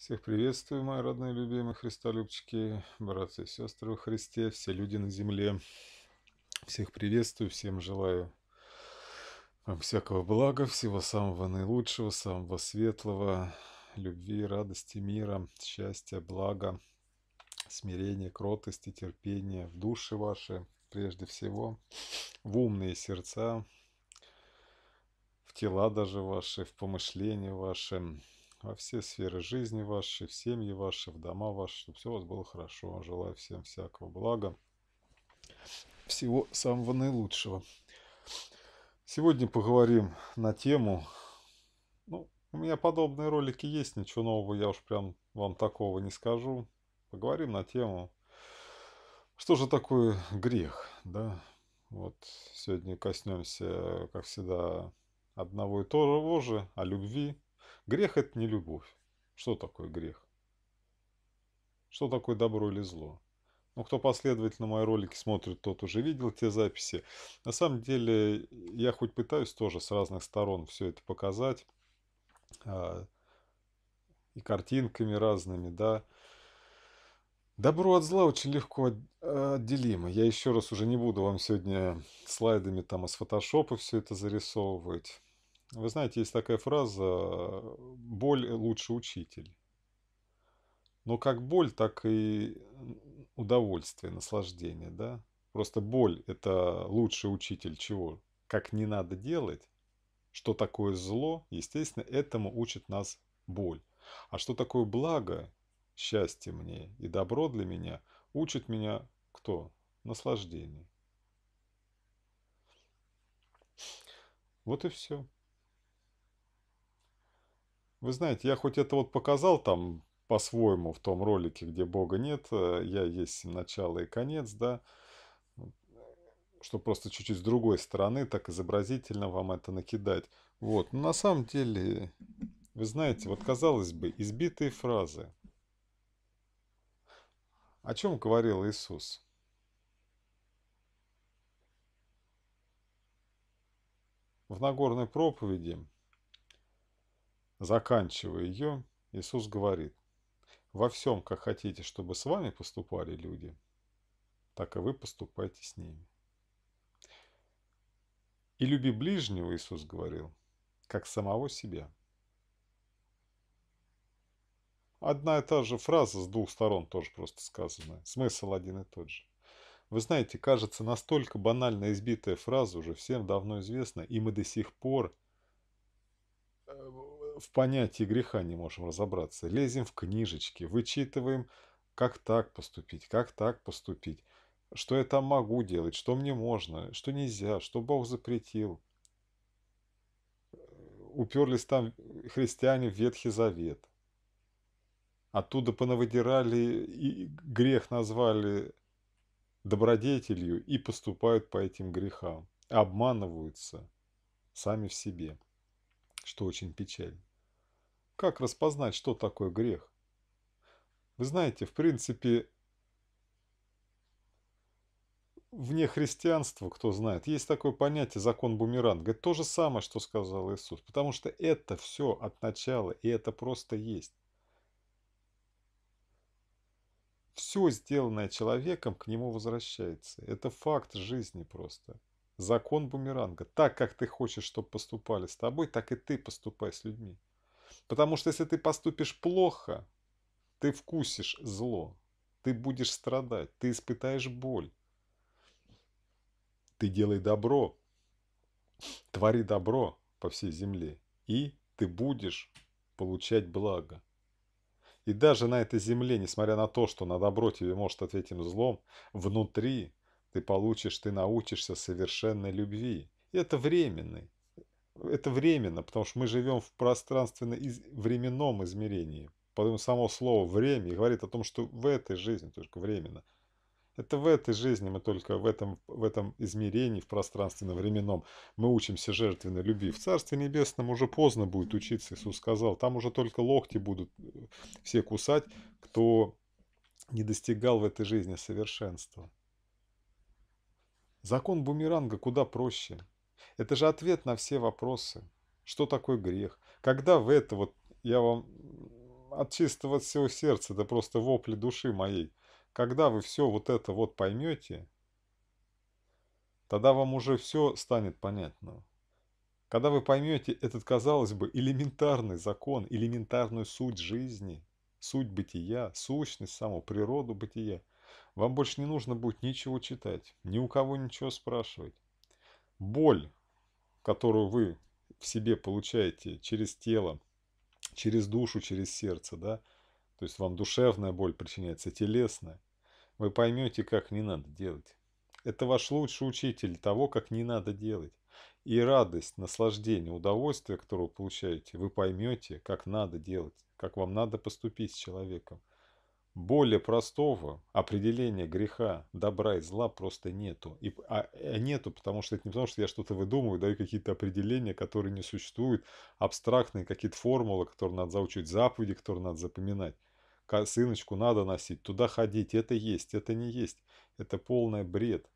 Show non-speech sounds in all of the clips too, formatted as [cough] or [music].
Всех приветствую, мои родные, любимые христолюбчики, братцы и сестры во Христе, все люди на земле. Всех приветствую, всем желаю вам всякого блага, всего самого наилучшего, самого светлого, любви, радости, мира, счастья, блага, смирения, кротости, терпения в души ваши, прежде всего, в умные сердца, в тела даже ваши, в помышления ваши, во все сферы жизни ваши, в семьи ваши, в дома ваши, чтобы все у вас было хорошо. Желаю всем всякого блага, всего самого наилучшего. Сегодня поговорим на тему, ну, у меня подобные ролики есть, ничего нового я уж прям вам такого не скажу. Поговорим на тему, что же такое грех, да. Вот сегодня коснемся, как всегда, одного и того же, о а любви, Грех – это не любовь. Что такое грех? Что такое добро или зло? Ну, кто последовательно мои ролики смотрит, тот уже видел те записи. На самом деле, я хоть пытаюсь тоже с разных сторон все это показать. А, и картинками разными, да. Добро от зла очень легко отделимо. Я еще раз уже не буду вам сегодня слайдами там из фотошопа все это зарисовывать. Вы знаете, есть такая фраза «боль – лучший учитель». Но как боль, так и удовольствие, наслаждение, да? Просто боль – это лучший учитель чего? Как не надо делать, что такое зло, естественно, этому учит нас боль. А что такое благо, счастье мне и добро для меня, учит меня кто? Наслаждение. Вот и все. Вы знаете, я хоть это вот показал там по-своему в том ролике, где Бога нет, э, я есть начало и конец, да, что просто чуть-чуть с другой стороны, так изобразительно вам это накидать. Вот, но на самом деле, вы знаете, вот казалось бы, избитые фразы. О чем говорил Иисус? В Нагорной проповеди Заканчивая ее, Иисус говорит, «Во всем, как хотите, чтобы с вами поступали люди, так и вы поступайте с ними». «И люби ближнего», Иисус говорил, «как самого себя». Одна и та же фраза с двух сторон тоже просто сказанная. Смысл один и тот же. Вы знаете, кажется, настолько банально избитая фраза уже всем давно известна, и мы до сих пор в понятии греха не можем разобраться. Лезем в книжечки, вычитываем, как так поступить, как так поступить, что я там могу делать, что мне можно, что нельзя, что Бог запретил. Уперлись там христиане в Ветхий Завет. Оттуда понавыдирали и грех назвали добродетелью и поступают по этим грехам, обманываются сами в себе, что очень печально. Как распознать, что такое грех? Вы знаете, в принципе, вне христианства, кто знает, есть такое понятие закон бумеранга. Это то же самое, что сказал Иисус. Потому что это все от начала, и это просто есть. Все, сделанное человеком, к нему возвращается. Это факт жизни просто. Закон бумеранга. Так, как ты хочешь, чтобы поступали с тобой, так и ты поступай с людьми. Потому что если ты поступишь плохо, ты вкусишь зло, ты будешь страдать, ты испытаешь боль. Ты делай добро, твори добро по всей земле, и ты будешь получать благо. И даже на этой земле, несмотря на то, что на добро тебе может ответить злом, внутри ты получишь, ты научишься совершенной любви. И это временный, это временно, потому что мы живем в пространственно-временном измерении. Поэтому само слово «время» говорит о том, что в этой жизни только временно. Это в этой жизни мы только в этом, в этом измерении, в пространственно-временном, мы учимся жертвенной любви. В Царстве Небесном уже поздно будет учиться, Иисус сказал. Там уже только локти будут э, все кусать, кто не достигал в этой жизни совершенства. Закон бумеранга куда проще. Это же ответ на все вопросы. Что такое грех? Когда в это, вот я вам от чистого от всего сердца, да просто вопли души моей, когда вы все вот это вот поймете, тогда вам уже все станет понятно. Когда вы поймете этот, казалось бы, элементарный закон, элементарную суть жизни, суть бытия, сущность саму, природу бытия, вам больше не нужно будет ничего читать, ни у кого ничего спрашивать. Боль которую вы в себе получаете через тело, через душу, через сердце, да, то есть вам душевная боль причиняется, телесная, вы поймете, как не надо делать. Это ваш лучший учитель того, как не надо делать. И радость, наслаждение, удовольствие, которое вы получаете, вы поймете, как надо делать, как вам надо поступить с человеком. Более простого определения греха, добра и зла просто нету. И, а, э, нету, потому что это не потому, что я что-то выдумываю, даю какие-то определения, которые не существуют, абстрактные какие-то формулы, которые надо заучивать, заповеди, которые надо запоминать. Сыночку надо носить, туда ходить, это есть, это не есть. Это полный бред.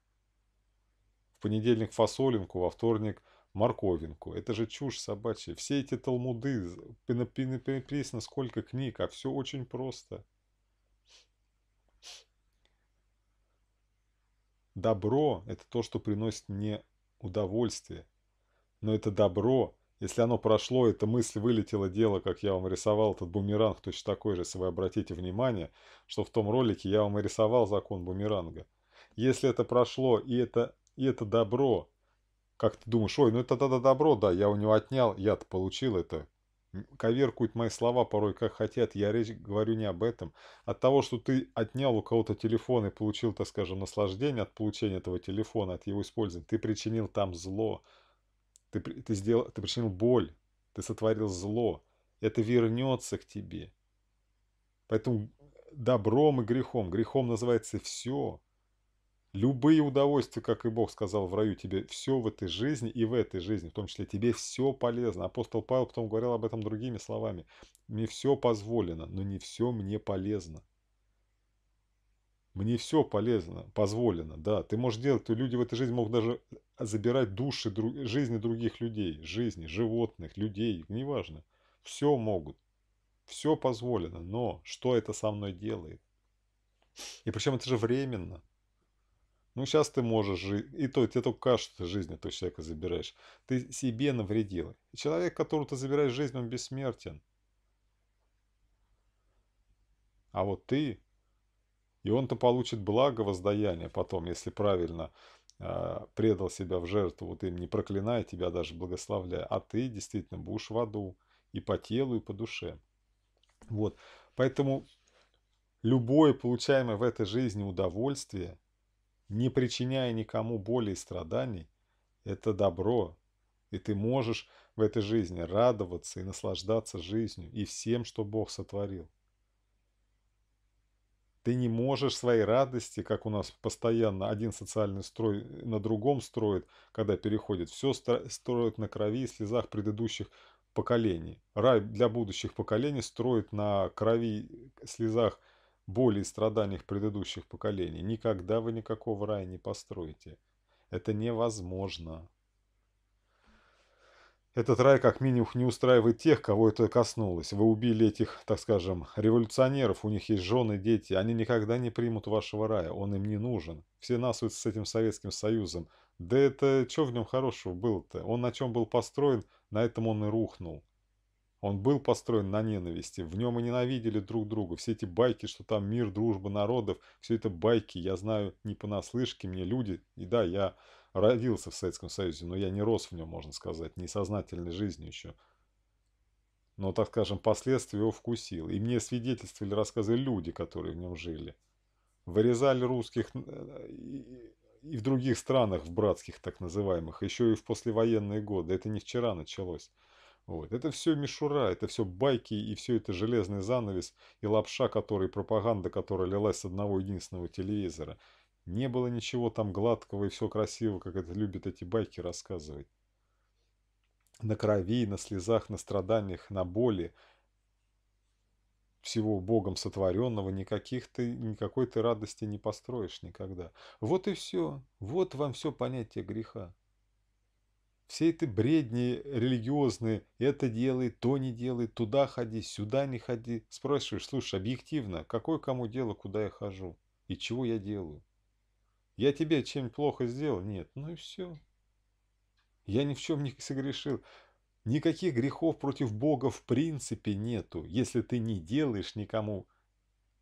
В понедельник фасолинку, во вторник – морковинку. Это же чушь собачья. Все эти талмуды, написано сколько книг, а все очень просто. Добро – это то, что приносит мне удовольствие. Но это добро, если оно прошло, эта мысль вылетела дело, как я вам рисовал этот бумеранг, точно такой же, если вы обратите внимание, что в том ролике я вам и рисовал закон бумеранга. Если это прошло, и это, и это добро, как ты думаешь, ой, ну это тогда добро, да, я у него отнял, я-то получил это, коверкуют мои слова порой как хотят. Я речь говорю не об этом. От того, что ты отнял у кого-то телефон и получил, так скажем, наслаждение от получения этого телефона, от его использования, ты причинил там зло. Ты, ты, сделал, ты причинил боль. Ты сотворил зло. Это вернется к тебе. Поэтому добром и грехом. Грехом называется все. Любые удовольствия, как и Бог сказал в раю, тебе все в этой жизни и в этой жизни, в том числе тебе все полезно. Апостол Павел потом говорил об этом другими словами. Мне все позволено, но не все мне полезно. Мне все полезно, позволено, да. Ты можешь делать, люди в этой жизни могут даже забирать души, жизни других людей, жизни, животных, людей, неважно. Все могут, все позволено, но что это со мной делает? И причем это же временно. Ну, сейчас ты можешь жить, и то тебе только кажется, что ты жизнь этого человека забираешь. Ты себе навредил. человек, которого ты забираешь жизнь, он бессмертен. А вот ты, и он-то получит благо воздаяние потом, если правильно э, предал себя в жертву, вот им не проклиная тебя, а даже благословляя, а ты действительно будешь в аду и по телу, и по душе. Вот, поэтому любое получаемое в этой жизни удовольствие – не причиняя никому боли и страданий, это добро. И ты можешь в этой жизни радоваться и наслаждаться жизнью и всем, что Бог сотворил. Ты не можешь своей радости, как у нас постоянно один социальный строй на другом строит, когда переходит, все строит на крови и слезах предыдущих поколений. Рай для будущих поколений строит на крови, слезах боли и страданиях предыдущих поколений. Никогда вы никакого рая не построите. Это невозможно. Этот рай как минимум не устраивает тех, кого это коснулось. Вы убили этих, так скажем, революционеров, у них есть жены, дети. Они никогда не примут вашего рая, он им не нужен. Все насуются с этим Советским Союзом. Да это что в нем хорошего было-то? Он на чем был построен, на этом он и рухнул. Он был построен на ненависти, в нем и ненавидели друг друга. Все эти байки, что там мир, дружба народов, все это байки, я знаю не понаслышке, мне люди, и да, я родился в Советском Союзе, но я не рос в нем, можно сказать, несознательной жизнью еще. Но, так скажем, последствия его вкусил. И мне свидетельствовали рассказы люди, которые в нем жили. Вырезали русских э, и в других странах, в братских так называемых, еще и в послевоенные годы. Это не вчера началось. Вот. Это все мишура, это все байки и все это железный занавес и лапша, который, пропаганда, которая лилась с одного единственного телевизора. Не было ничего там гладкого и все красиво, как это любят эти байки рассказывать. На крови, на слезах, на страданиях, на боли всего Богом сотворенного, никаких ты, никакой ты радости не построишь никогда. Вот и все. Вот вам все понятие греха. Все эти бредни религиозные, это делай, то не делай, туда ходи, сюда не ходи. Спрашиваешь, слушай, объективно, какое кому дело, куда я хожу и чего я делаю? Я тебе чем плохо сделал? Нет. Ну и все. Я ни в чем не согрешил. Никаких грехов против Бога в принципе нету, если ты не делаешь никому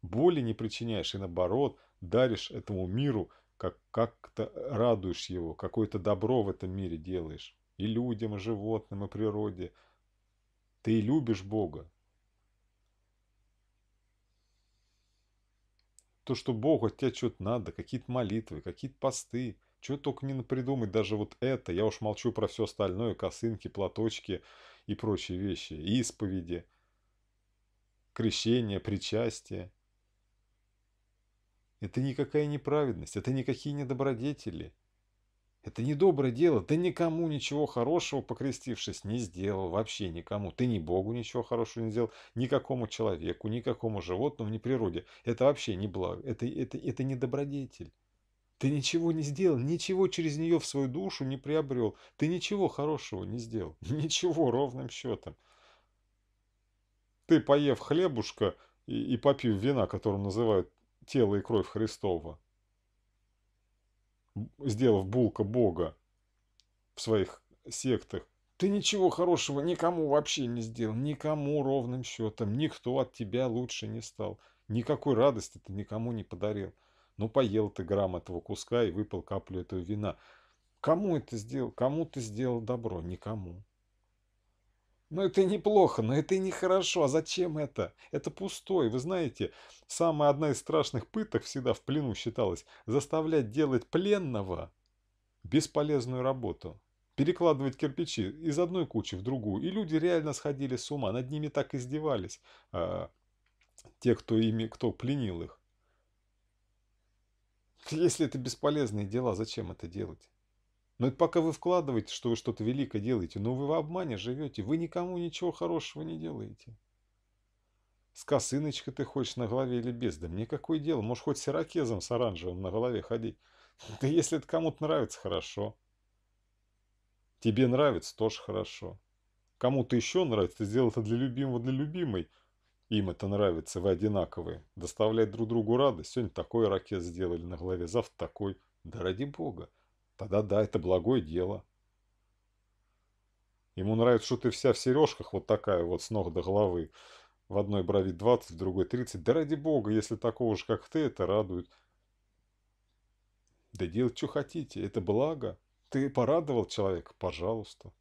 боли не причиняешь и наоборот даришь этому миру, как как-то радуешь его, какое-то добро в этом мире делаешь и людям, и животным, и природе. Ты любишь Бога. То, что Богу от тебя что-то надо, какие-то молитвы, какие-то посты, что только не придумать даже вот это. Я уж молчу про все остальное, косынки, платочки и прочие вещи, исповеди, крещение, причастие. Это никакая неправедность, это никакие недобродетели. Это недоброе дело. Ты никому ничего хорошего, покрестившись, не сделал. Вообще никому. Ты ни Богу ничего хорошего не сделал. Никакому человеку, никакому животному, ни природе. Это вообще не благо. Это, это, это не добродетель. Ты ничего не сделал, ничего через нее в свою душу не приобрел. Ты ничего хорошего не сделал. [laughs] Ничего ровным счетом. Ты, поев хлебушка и, и попив вина, которым называют тело и кровь Христова, сделав Булка бога в своих сектах, ты ничего хорошего никому вообще не сделал, никому ровным счетом, никто от тебя лучше не стал. Никакой радости ты никому не подарил. Но ну, поел ты грамм этого куска и выпил каплю этого вина. Кому это сделал? Кому ты сделал добро? Никому. Ну это неплохо, но это и нехорошо. А зачем это? Это пустой. Вы знаете, самая одна из страшных пыток всегда в плену считалась заставлять делать пленного бесполезную работу. Перекладывать кирпичи из одной кучи в другую. И люди реально сходили с ума. Над ними так издевались. А, те, кто ими, кто пленил их. Если это бесполезные дела, зачем это делать? Но это пока вы вкладываете, что вы что-то великое делаете, но вы в обмане живете, вы никому ничего хорошего не делаете. С косыночкой ты хочешь на голове или без, да мне какое дело, может хоть с ирокезом с оранжевым на голове ходи. [laughs] Да если это кому-то нравится, хорошо. Тебе нравится, тоже хорошо. Кому-то еще нравится, ты сделал это для любимого, для любимой. Им это нравится, вы одинаковые. Доставлять друг другу радость. Сегодня такой ракет сделали на голове, завтра такой. Да ради бога. Тогда да, это благое дело. Ему нравится, что ты вся в сережках, вот такая вот, с ног до головы. В одной брови 20, в другой 30. Да ради бога, если такого же, как ты, это радует. Да делать, что хотите, это благо. Ты порадовал человека, пожалуйста.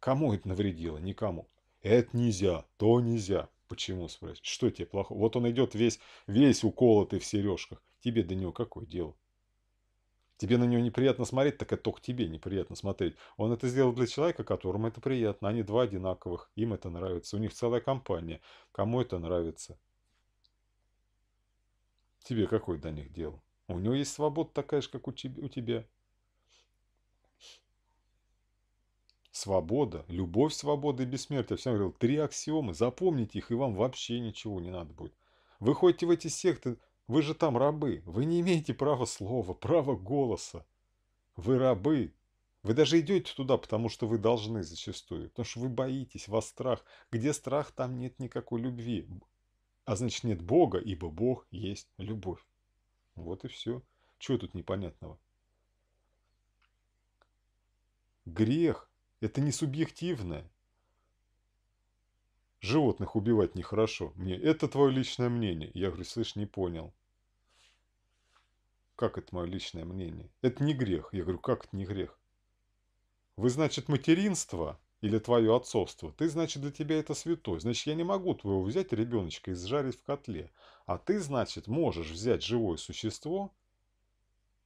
Кому это навредило? Никому. Это нельзя, то нельзя. Почему, спрашиваешь? Что тебе плохо? Вот он идет весь, весь уколотый в сережках. Тебе до него какое дело? Тебе на него неприятно смотреть, так это только тебе неприятно смотреть. Он это сделал для человека, которому это приятно. Они два одинаковых, им это нравится. У них целая компания. Кому это нравится? Тебе какой до них дело? У него есть свобода такая же, как у тебя. Свобода, любовь, свобода и бессмертие. Я всем говорил, три аксиомы, запомните их, и вам вообще ничего не надо будет. Выходите в эти секты, вы же там рабы. Вы не имеете права слова, права голоса. Вы рабы. Вы даже идете туда, потому что вы должны зачастую. Потому что вы боитесь, вас страх. Где страх, там нет никакой любви. А значит нет Бога, ибо Бог есть любовь. Вот и все. Чего тут непонятного? Грех – это не субъективное, Животных убивать нехорошо. Мне это твое личное мнение. Я говорю, слышь, не понял. Как это мое личное мнение? Это не грех. Я говорю, как это не грех? Вы, значит, материнство или твое отцовство, ты, значит, для тебя это святой. Значит, я не могу твоего взять ребеночка и сжарить в котле. А ты, значит, можешь взять живое существо,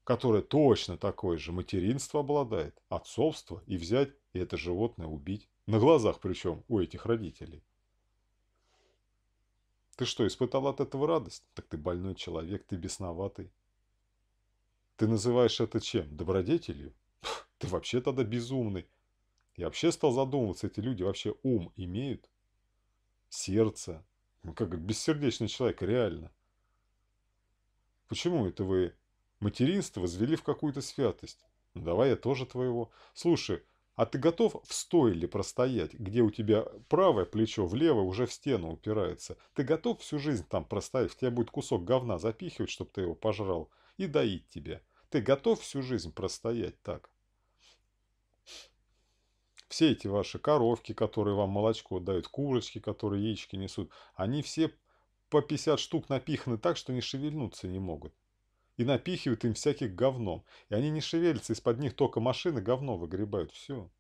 которое точно такое же материнство обладает, отцовство, и взять и это животное убить. На глазах причем у этих родителей. Ты что, испытал от этого радость? Так ты больной человек, ты бесноватый. Ты называешь это чем? Добродетелью? ты вообще тогда безумный. Я вообще стал задумываться, эти люди вообще ум имеют? Сердце? Ну, как бессердечный человек, реально. Почему это вы материнство возвели в какую-то святость? Ну, давай я тоже твоего. Слушай, а ты готов в стойле простоять, где у тебя правое плечо влево уже в стену упирается? Ты готов всю жизнь там простоять? В тебя будет кусок говна запихивать, чтобы ты его пожрал, и доить тебе? Ты готов всю жизнь простоять так? Все эти ваши коровки, которые вам молочко дают, курочки, которые яички несут, они все по 50 штук напиханы так, что не шевельнуться не могут и напихивают им всяких говном. И они не шевелятся, из-под них только машины говно выгребают. Все.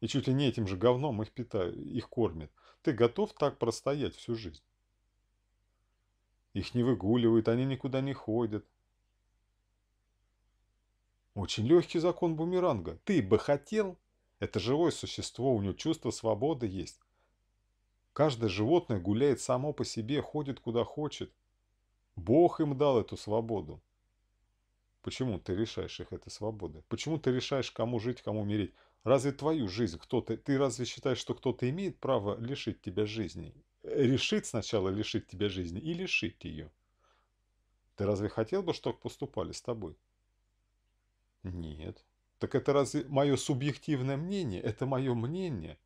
И чуть ли не этим же говном их питают, их кормят. Ты готов так простоять всю жизнь? Их не выгуливают, они никуда не ходят. Очень легкий закон бумеранга. Ты бы хотел? Это живое существо, у него чувство свободы есть. Каждое животное гуляет само по себе, ходит куда хочет. Бог им дал эту свободу. Почему ты решаешь их этой свободы? Почему ты решаешь, кому жить, кому умереть? Разве твою жизнь кто-то... Ты разве считаешь, что кто-то имеет право лишить тебя жизни? Решить сначала лишить тебя жизни и лишить ее. Ты разве хотел бы, чтобы поступали с тобой? Нет. Так это разве мое субъективное мнение? Это мое мнение.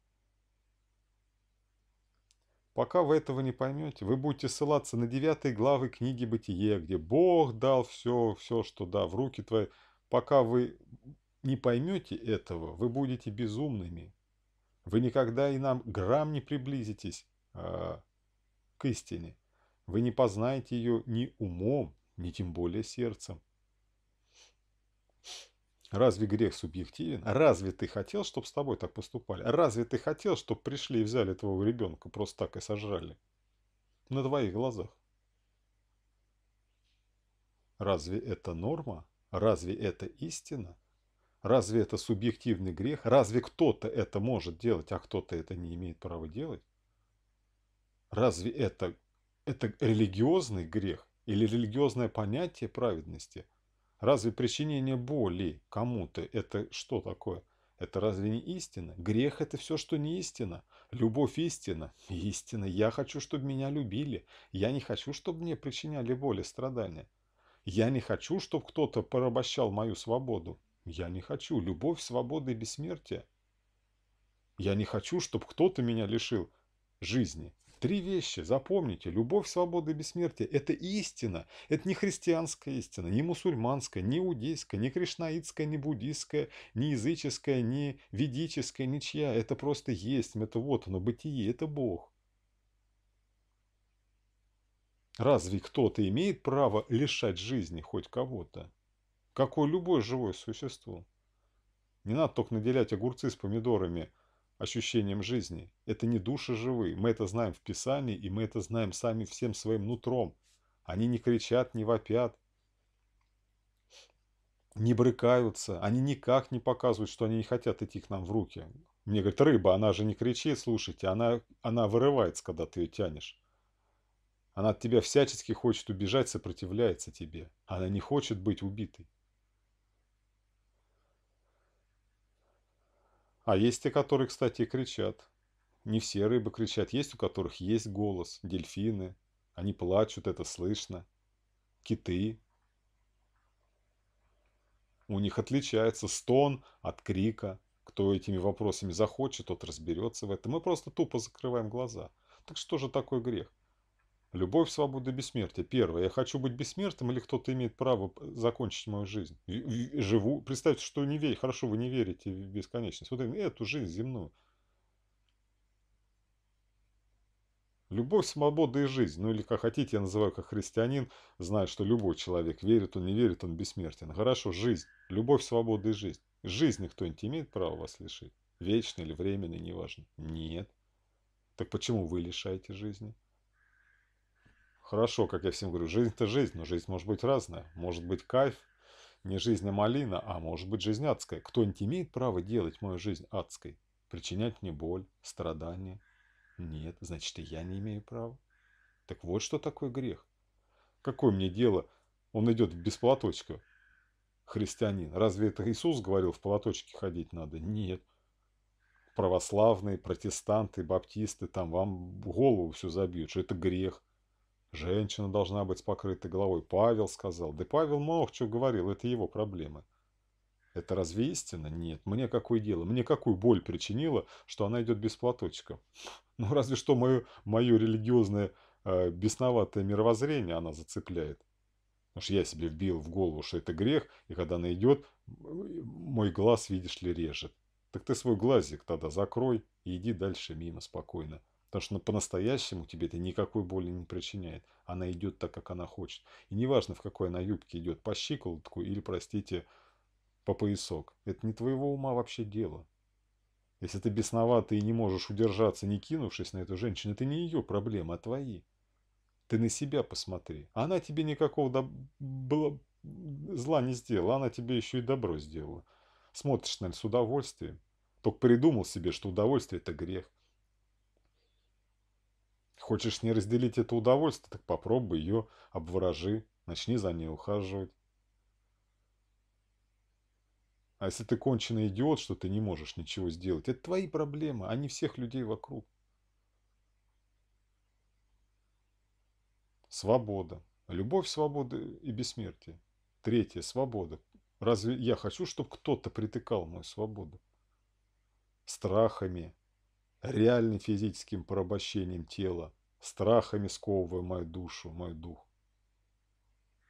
Пока вы этого не поймете, вы будете ссылаться на девятые главы книги «Бытие», где Бог дал все, все, что да, в руки твои. Пока вы не поймете этого, вы будете безумными. Вы никогда и нам грамм не приблизитесь э, к истине. Вы не познаете ее ни умом, ни тем более сердцем. Разве грех субъективен? Разве ты хотел, чтобы с тобой так поступали? Разве ты хотел, чтобы пришли и взяли твоего ребенка, просто так и сожрали? На твоих глазах. Разве это норма? Разве это истина? Разве это субъективный грех? Разве кто-то это может делать, а кто-то это не имеет права делать? Разве это, это религиозный грех или религиозное понятие праведности – Разве причинение боли кому-то – это что такое? Это разве не истина? Грех – это все, что не истина. Любовь – истина. [laughs] Истина. Я хочу, чтобы меня любили. Я не хочу, чтобы мне причиняли боли, страдания. Я не хочу, чтобы кто-то порабощал мою свободу. Я не хочу. Любовь, свобода и бессмертие. Я не хочу, чтобы кто-то меня лишил жизни. Три вещи. Запомните, любовь, свобода и бессмертие – это истина. Это не христианская истина, не мусульманская, не иудейская, не кришнаитская, не буддийская, не языческая, не ведическая, ничья. Это просто есть, это вот оно, бытие, это Бог. Разве кто-то имеет право лишать жизни хоть кого-то? Какое любое живое существо? Не надо только наделять огурцы с помидорами – ощущением жизни. Это не души живые. Мы это знаем в Писании, и мы это знаем сами всем своим нутром. Они не кричат, не вопят, не брыкаются. Они никак не показывают, что они не хотят идти к нам в руки. Мне говорят, рыба, она же не кричит, слушайте, она, она вырывается, когда ты ее тянешь. Она от тебя всячески хочет убежать, сопротивляется тебе. Она не хочет быть убитой. А есть те, которые, кстати, кричат. Не все рыбы кричат. Есть у которых есть голос. Дельфины. Они плачут, это слышно. Киты. У них отличается стон от крика. Кто этими вопросами захочет, тот разберется в этом. Мы просто тупо закрываем глаза. Так что же такой грех? Любовь, свобода, бессмертие. Первое. Я хочу быть бессмертным или кто-то имеет право закончить мою жизнь? Живу. Представьте, что не верите. Хорошо, вы не верите в бесконечность. Вот эту жизнь земную. Любовь, свобода и жизнь. Ну или как хотите, я называю как христианин, знает, что любой человек верит, он не верит, он бессмертен. Хорошо, жизнь. Любовь, свобода и жизнь. Жизни кто-нибудь имеет право вас лишить? вечный или временно, неважно. Нет. Так почему вы лишаете жизни? Хорошо, как я всем говорю, жизнь-то жизнь, но жизнь может быть разная. Может быть кайф, не жизнь, а малина, а может быть жизнь адская. Кто-нибудь имеет право делать мою жизнь адской? Причинять мне боль, страдания? Нет, значит, и я не имею права. Так вот, что такое грех. Какое мне дело? Он идет без платочка, христианин. Разве это Иисус говорил, в платочке ходить надо? Нет. Православные, протестанты, баптисты, там вам голову всю забьют, что это грех. Женщина должна быть покрыта головой. Павел сказал. Да Павел мало чего говорил, это его проблемы. Это разве истина? Нет. Мне какое дело? Мне какую боль причинила, что она идет без платочка? Ну, разве что мое, мое религиозное э, бесноватое мировоззрение она зацепляет. Потому что я себе вбил в голову, что это грех, и когда она идет, мой глаз, видишь ли, режет. Так ты свой глазик тогда закрой и иди дальше мимо спокойно. Потому что по-настоящему тебе это никакой боли не причиняет. Она идет так, как она хочет. И неважно, в какой она юбке идет, по щиколотку или, простите, по поясок. Это не твоего ума вообще дело. Если ты бесноватый и не можешь удержаться, не кинувшись на эту женщину, это не ее проблема, а твои. Ты на себя посмотри. Она тебе никакого доб... было... зла не сделала, она тебе еще и добро сделала. Смотришь, наверное, с удовольствием. Только придумал себе, что удовольствие – это грех. Хочешь не разделить это удовольствие, так попробуй ее, обворожи, начни за ней ухаживать. А если ты конченый идиот, что ты не можешь ничего сделать, это твои проблемы, а не всех людей вокруг. Свобода. Любовь, свобода и бессмертие. Третье – свобода. Разве я хочу, чтобы кто-то притыкал мою свободу? Страхами, реальным физическим порабощением тела, страхами сковывая мою душу, мой дух.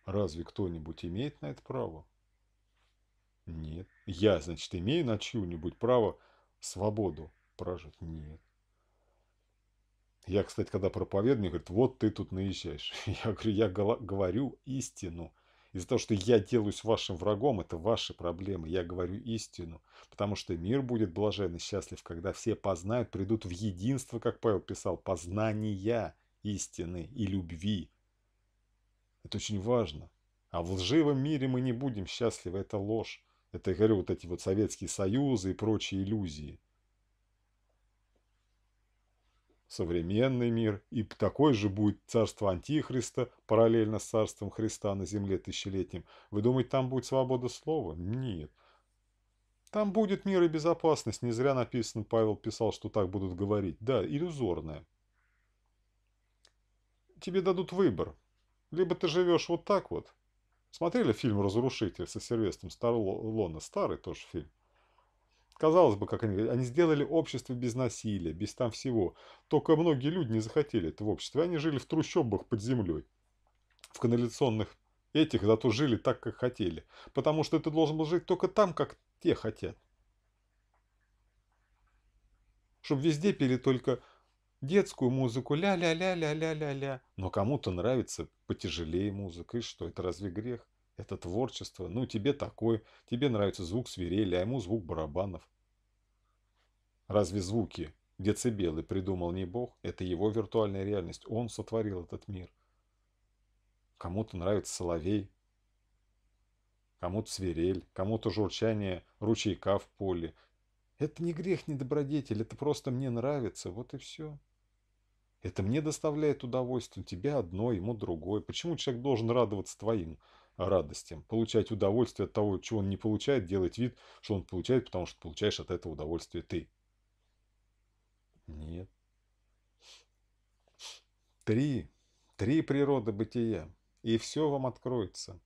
Разве кто-нибудь имеет на это право? Нет. Я, значит, имею на чью-нибудь право свободу прожить? Нет. Я, кстати, когда проповедник, говорит, вот ты тут наезжаешь. [laughs] Я говорю, я говорю истину. Из-за того, что я делаюсь вашим врагом, это ваши проблемы. Я говорю истину. Потому что мир будет блажен и счастлив, когда все познают, придут в единство, как Павел писал, познания истины и любви. Это очень важно. А в лживом мире мы не будем счастливы. Это ложь. Это, я говорю, вот эти вот Советские Союзы и прочие иллюзии современный мир, и такой же будет царство Антихриста, параллельно с царством Христа на земле тысячелетним. Вы думаете, там будет свобода слова? Нет. Там будет мир и безопасность. Не зря написано, Павел писал, что так будут говорить. Да, иллюзорное. Тебе дадут выбор. Либо ты живешь вот так вот. Смотрели фильм «Разрушитель» со Сильвестром Старлона? Старый тоже фильм. Казалось бы, как они, они сделали общество без насилия, без там всего. Только многие люди не захотели этого общества. Они жили в трущобах под землей, в канализационных этих, зато жили так, как хотели. Потому что ты должен был жить только там, как те хотят. Чтобы везде пели только детскую музыку, ля-ля-ля-ля-ля-ля-ля. Но кому-то нравится потяжелее музыка, и что, это разве грех? Это творчество. Ну, тебе такой. Тебе нравится звук свирели, а ему звук барабанов. Разве звуки, децибелы придумал не Бог? Это его виртуальная реальность. Он сотворил этот мир. Кому-то нравится соловей, кому-то свирель, кому-то журчание ручейка в поле. Это не грех, не добродетель, это просто мне нравится, вот и все. Это мне доставляет удовольствие, тебе одно, ему другое. Почему человек должен радоваться твоим радости, получать удовольствие от того, чего он не получает, делать вид, что он получает, потому что получаешь от этого удовольствие ты. Нет. Три. Три природы бытия. И все вам откроется.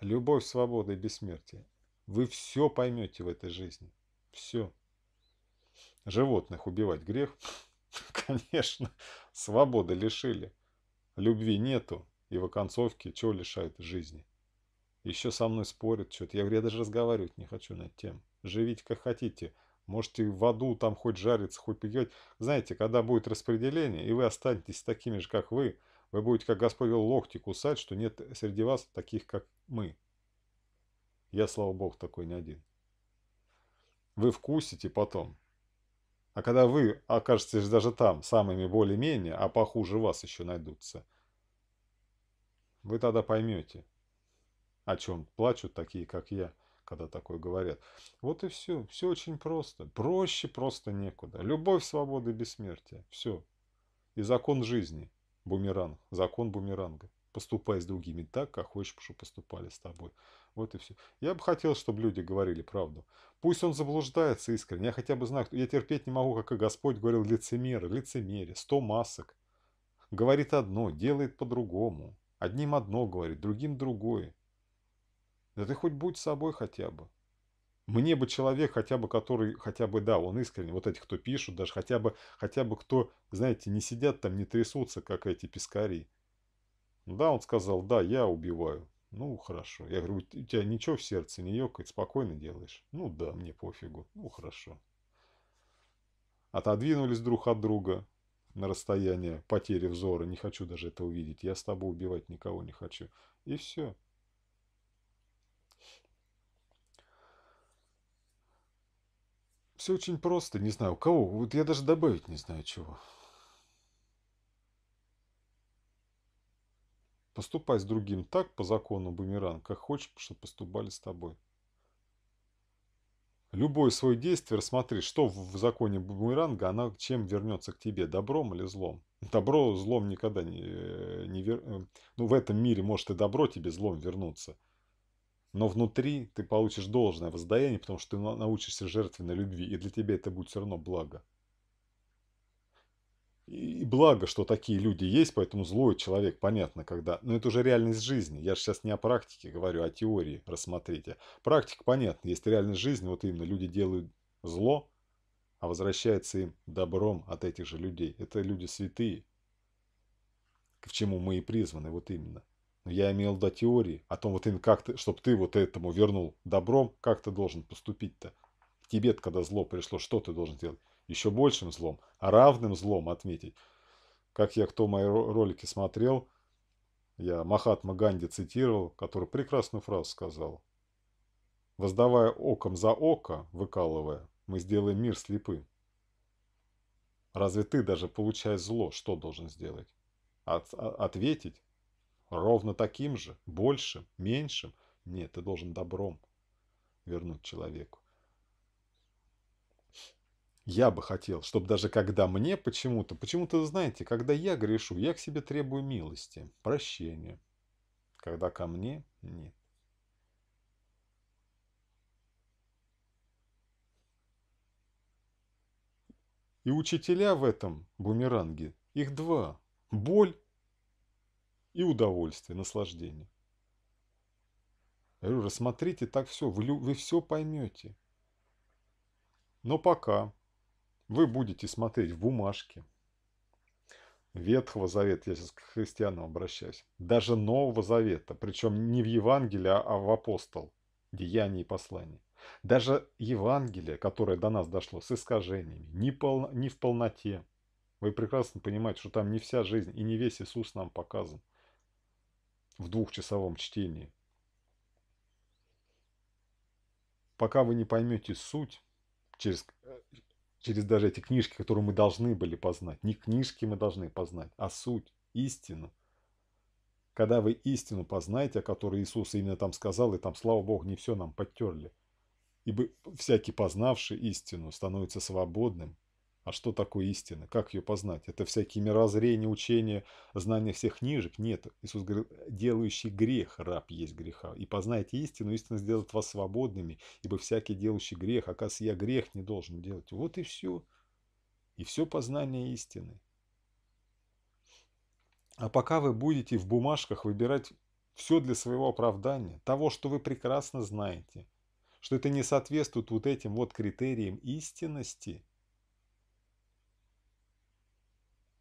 Любовь, свобода и бессмертие. Вы все поймете в этой жизни. Все. Животных убивать грех. [laughs] Конечно. Свободы лишили. Любви нету. И в оконцовке чего лишает жизни? Еще со мной спорят что-то. Я говорю, я даже разговаривать не хочу над тем. Живите как хотите. Можете в аду там хоть жариться, хоть пьете. Знаете, когда будет распределение, и вы останетесь такими же, как вы, вы будете, как Господь говорил, локти кусать, что нет среди вас таких, как мы. Я, слава Богу, такой не один. Вы вкусите потом. А когда вы окажетесь даже там, самыми более-менее, а похуже вас еще найдутся, вы тогда поймете, о чем плачут такие, как я, когда такое говорят. Вот и все. Все очень просто. Проще просто некуда. Любовь, свобода и бессмертие. Все. И закон жизни. Бумеранг. Закон бумеранга. Поступай с другими так, как хочешь, чтобы поступали с тобой. Вот и все. Я бы хотел, чтобы люди говорили правду. Пусть он заблуждается искренне. Я хотя бы знаю, я терпеть не могу, как и Господь говорил, лицемеры, лицемерие, сто масок. Говорит одно, делает по-другому. Одним одно говорит, другим другое. Да ты хоть будь собой хотя бы. Мне бы человек хотя бы, который, хотя бы, да, он искренне, вот этих, кто пишут, даже хотя бы, хотя бы кто, знаете, не сидят там, не трясутся, как эти пескари. Ну да, он сказал, да, я убиваю. Ну, хорошо. Я говорю, у тебя ничего в сердце не ёкает, спокойно делаешь? Ну, да, мне пофигу. Ну, хорошо. Отодвинулись друг от друга, на расстояние потери взора, не хочу даже это увидеть, я с тобой убивать никого не хочу. И все. Все очень просто, не знаю, у кого, вот я даже добавить не знаю чего. Поступай с другим так по закону бумеранг, как хочешь, чтобы поступали с тобой любое свое действие рассмотри, что в законе бумеранга, она чем вернется к тебе, добром или злом. [laughs] Добро злом никогда не, э, не вер... Э, ну, в этом мире может и добро тебе злом вернуться. Но внутри ты получишь должное воздаяние, потому что ты научишься жертвенной любви, и для тебя это будет все равно благо. И благо, что такие люди есть, поэтому злой человек, понятно, когда... Но это уже реальность жизни. Я же сейчас не о практике говорю, а о теории рассмотрите. Практика, понятно, есть реальность жизни. Вот именно люди делают зло, а возвращается им добром от этих же людей. Это люди святые, к чему мы и призваны, вот именно. Но я имел до теории о том, вот им как ты, чтобы ты вот этому вернул добром, как ты должен поступить-то. Тебе, когда зло пришло, что ты должен делать? еще большим злом, а равным злом отметить. Как я кто мои ролики смотрел, я Махатма Ганди цитировал, который прекрасную фразу сказал. «Воздавая оком за око, выкалывая, мы сделаем мир слепым». Разве ты, даже получая зло, что должен сделать? От, а, ответить? Ровно таким же? Большим? Меньшим? Нет, ты должен добром вернуть человеку. Я бы хотел, чтобы даже когда мне почему-то, почему-то, знаете, когда я грешу, я к себе требую милости, прощения. Когда ко мне – нет. И учителя в этом бумеранге, их два – боль и удовольствие, наслаждение. Я говорю, рассмотрите так все, вы, вы все поймете. Но пока вы будете смотреть в бумажке Ветхого Завета, я сейчас к христианам обращаюсь, даже Нового Завета, причем не в Евангелие, а в апостол, деяния и послания. Даже Евангелие, которое до нас дошло с искажениями, не, пол, не в полноте. Вы прекрасно понимаете, что там не вся жизнь и не весь Иисус нам показан в двухчасовом чтении. Пока вы не поймете суть через э, через даже эти книжки, которые мы должны были познать. Не книжки мы должны познать, а суть, истину. Когда вы истину познаете, о которой Иисус именно там сказал, и там, слава Богу, не все нам подтерли. Ибо всякий познавший истину становится свободным а что такое истина? Как ее познать? Это всякие мирозрения, учения, знания всех книжек? Нет. Иисус говорит, делающий грех, раб есть греха. И познайте истину, истина сделает вас свободными, ибо всякий делающий грех, оказывается, я грех не должен делать. Вот и все. И все познание истины. А пока вы будете в бумажках выбирать все для своего оправдания, того, что вы прекрасно знаете, что это не соответствует вот этим вот критериям истинности –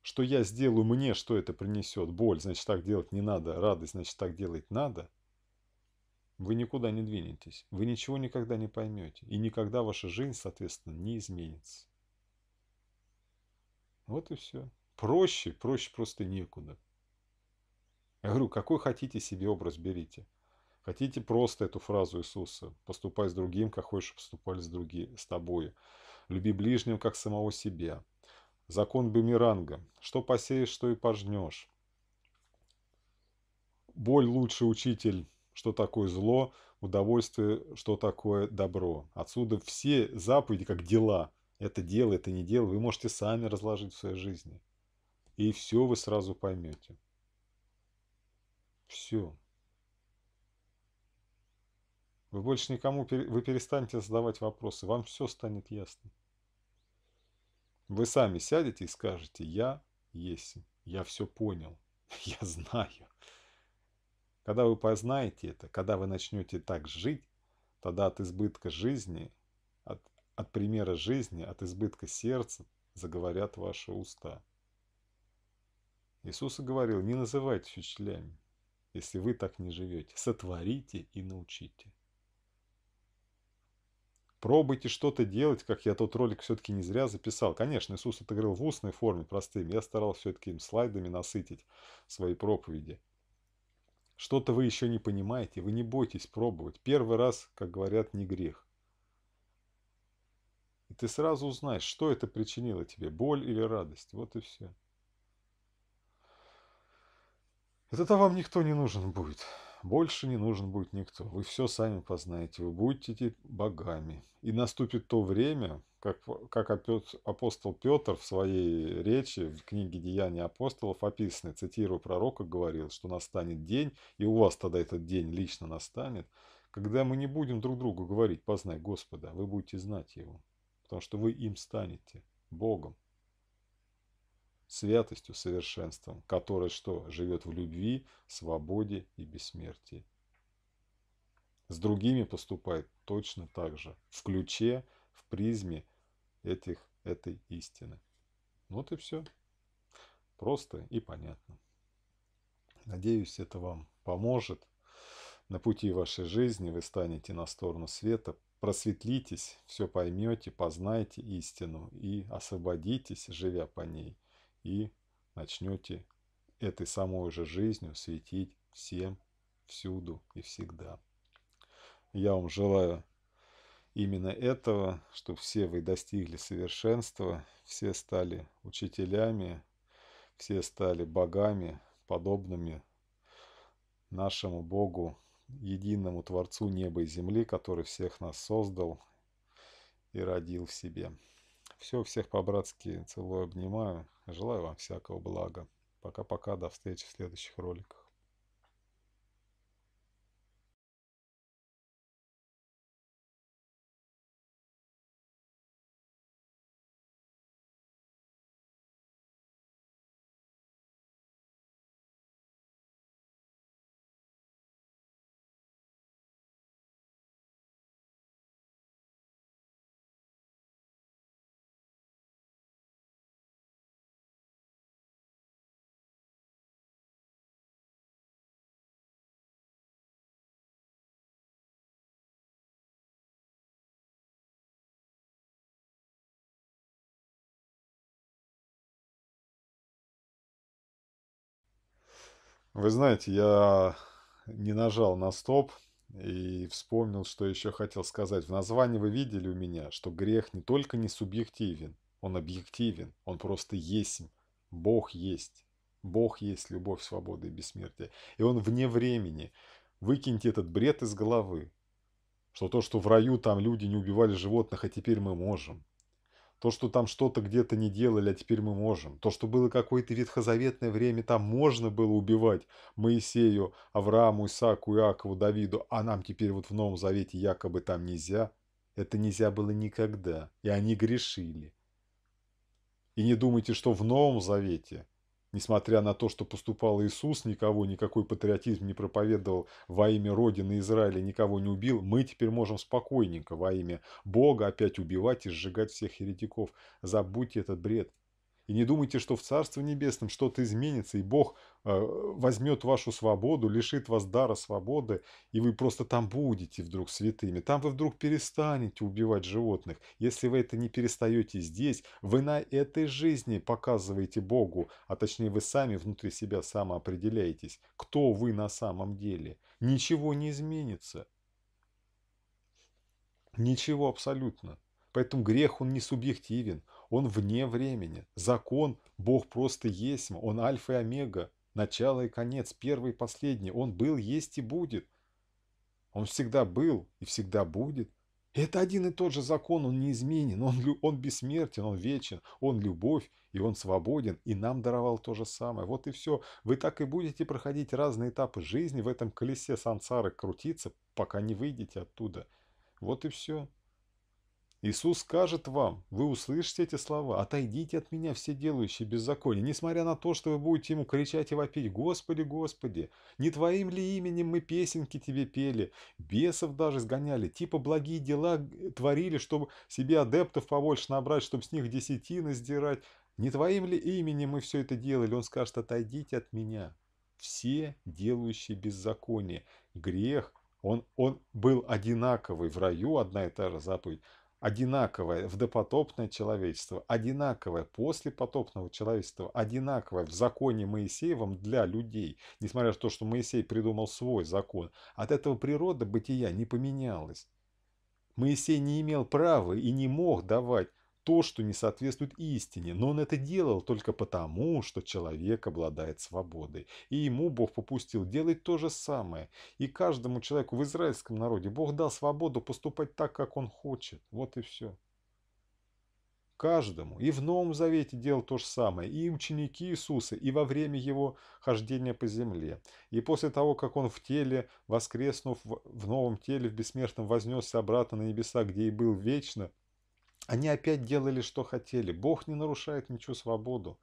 что я сделаю мне, что это принесет боль, значит так делать не надо, радость, значит так делать надо, вы никуда не двинетесь, вы ничего никогда не поймете, и никогда ваша жизнь, соответственно, не изменится. Вот и все. Проще, проще просто некуда. Я говорю, какой хотите себе образ берите. Хотите просто эту фразу Иисуса «Поступай с другим, как хочешь, поступали с, други, с тобой». «Люби ближнего, как самого себя». Закон бумеранга. Что посеешь, что и пожнешь. Боль лучший учитель, что такое зло, удовольствие, что такое добро. Отсюда все заповеди, как дела. Это дело, это не дело. Вы можете сами разложить в своей жизни. И все вы сразу поймете. Все. Вы больше никому, вы перестанете задавать вопросы. Вам все станет ясно. Вы сами сядете и скажете, я есть, я все понял, [laughs] я знаю. Когда вы познаете это, когда вы начнете так жить, тогда от избытка жизни, от, от примера жизни, от избытка сердца заговорят ваши уста. Иисус говорил, не называйте учителями, если вы так не живете, сотворите и научите. Пробуйте что-то делать, как я тот ролик все-таки не зря записал. Конечно, Иисус это в устной форме, простым. Я старался все-таки им слайдами насытить свои проповеди. Что-то вы еще не понимаете, вы не бойтесь пробовать. Первый раз, как говорят, не грех. И ты сразу узнаешь, что это причинило тебе, боль или радость. Вот и все. И тогда вам никто не нужен будет больше не нужен будет никто. Вы все сами познаете, вы будете богами. И наступит то время, как, как апостол Петр в своей речи в книге «Деяния апостолов» описанный, цитирую пророка, говорил, что настанет день, и у вас тогда этот день лично настанет, когда мы не будем друг другу говорить «познай Господа», вы будете знать Его, потому что вы им станете, Богом святостью, совершенством, которое что? Живет в любви, свободе и бессмертии. С другими поступает точно так же, в ключе, в призме этих, этой истины. Вот и все. Просто и понятно. Надеюсь, это вам поможет. На пути вашей жизни вы станете на сторону света, просветлитесь, все поймете, познайте истину и освободитесь, живя по ней, и начнете этой самой же жизнью светить всем, всюду и всегда. Я вам желаю именно этого, чтобы все вы достигли совершенства, все стали учителями, все стали богами, подобными нашему Богу, единому Творцу неба и земли, который всех нас создал и родил в себе. Все, всех по-братски целую, обнимаю. Желаю вам всякого блага. Пока-пока, до встречи в следующих роликах. Вы знаете, я не нажал на стоп и вспомнил, что еще хотел сказать. В названии вы видели у меня, что грех не только не субъективен, он объективен, он просто есть. Бог есть. Бог есть любовь, свобода и бессмертие. И он вне времени. Выкиньте этот бред из головы. Что то, что в раю там люди не убивали животных, а теперь мы можем. То, что там что-то где-то не делали, а теперь мы можем. То, что было какое-то ветхозаветное время, там можно было убивать Моисею, Аврааму, Исааку, Иакову, Давиду, а нам теперь вот в Новом Завете якобы там нельзя. Это нельзя было никогда, и они грешили. И не думайте, что в Новом Завете Несмотря на то, что поступал Иисус, никого, никакой патриотизм не проповедовал, во имя Родины Израиля никого не убил, мы теперь можем спокойненько во имя Бога опять убивать и сжигать всех еретиков. Забудьте этот бред. И не думайте, что в Царстве Небесном что-то изменится, и Бог э, возьмет вашу свободу, лишит вас дара свободы, и вы просто там будете вдруг святыми. Там вы вдруг перестанете убивать животных. Если вы это не перестаете здесь, вы на этой жизни показываете Богу, а точнее вы сами внутри себя самоопределяетесь, кто вы на самом деле. Ничего не изменится. Ничего абсолютно. Поэтому грех, он не субъективен, он вне времени. Закон, Бог просто есть, Он альфа и омега, начало и конец, первый и последний. Он был, есть и будет. Он всегда был и всегда будет. Это один и тот же закон, он неизменен, он, он бессмертен, он вечен, он любовь, и он свободен, и нам даровал то же самое. Вот и все. Вы так и будете проходить разные этапы жизни в этом колесе сансары крутиться, пока не выйдете оттуда. Вот и все. Иисус скажет вам, вы услышите эти слова, отойдите от меня все делающие беззаконие, несмотря на то, что вы будете ему кричать и вопить, Господи, Господи, не твоим ли именем мы песенки тебе пели, бесов даже сгоняли, типа благие дела творили, чтобы себе адептов побольше набрать, чтобы с них десятины сдирать, не твоим ли именем мы все это делали, он скажет, отойдите от меня, все делающие беззаконие, грех, он, он был одинаковый в раю, одна и та же заповедь, одинаковое в допотопное человечество, одинаковое после потопного человечества, одинаковое в законе Моисеевом для людей, несмотря на то, что Моисей придумал свой закон. От этого природа бытия не поменялась. Моисей не имел права и не мог давать то, что не соответствует истине, но он это делал только потому, что человек обладает свободой. И ему Бог попустил делать то же самое. И каждому человеку в израильском народе Бог дал свободу поступать так, как он хочет. Вот и все. Каждому. И в Новом Завете делал то же самое. И ученики Иисуса, и во время его хождения по земле. И после того, как он в теле, воскреснув в новом теле, в бессмертном, вознесся обратно на небеса, где и был вечно – они опять делали, что хотели. Бог не нарушает ничью свободу.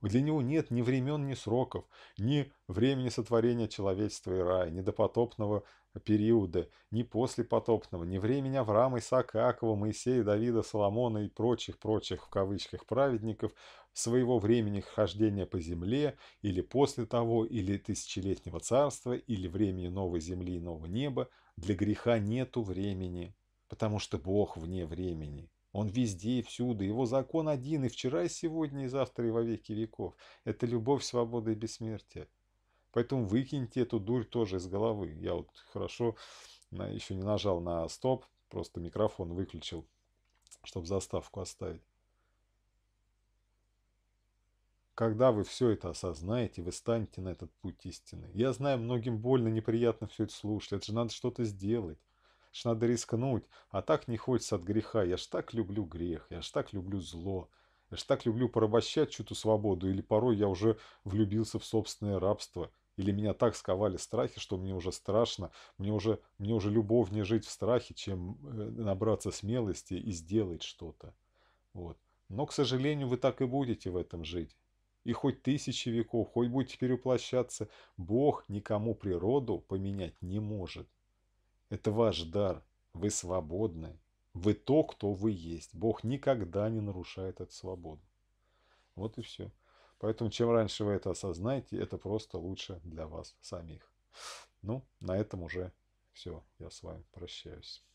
Для него нет ни времен, ни сроков, ни времени сотворения человечества и рая, ни допотопного периода, ни послепотопного, ни времени Авраама, Исаака, Акова, Моисея, Давида, Соломона и прочих-прочих в кавычках праведников, своего времени хождения по земле, или после того, или тысячелетнего царства, или времени новой земли и нового неба, для греха нету времени, потому что Бог вне времени. Он везде и всюду. Его закон один и вчера, и сегодня, и завтра, и во веки веков. Это любовь, свобода и бессмертие. Поэтому выкиньте эту дурь тоже из головы. Я вот хорошо еще не нажал на стоп, просто микрофон выключил, чтобы заставку оставить. Когда вы все это осознаете, вы станете на этот путь истины. Я знаю, многим больно, неприятно все это слушать. Это же надо что-то сделать ж надо рискнуть, а так не хочется от греха, я ж так люблю грех, я ж так люблю зло, я ж так люблю порабощать чью-то свободу, или порой я уже влюбился в собственное рабство, или меня так сковали страхи, что мне уже страшно, мне уже, мне уже любовнее жить в страхе, чем э, набраться смелости и сделать что-то. Вот. Но, к сожалению, вы так и будете в этом жить. И хоть тысячи веков, хоть будете перевоплощаться, Бог никому природу поменять не может. Это ваш дар. Вы свободны. Вы то, кто вы есть. Бог никогда не нарушает эту свободу. Вот и все. Поэтому чем раньше вы это осознаете, это просто лучше для вас самих. Ну, на этом уже все. Я с вами прощаюсь.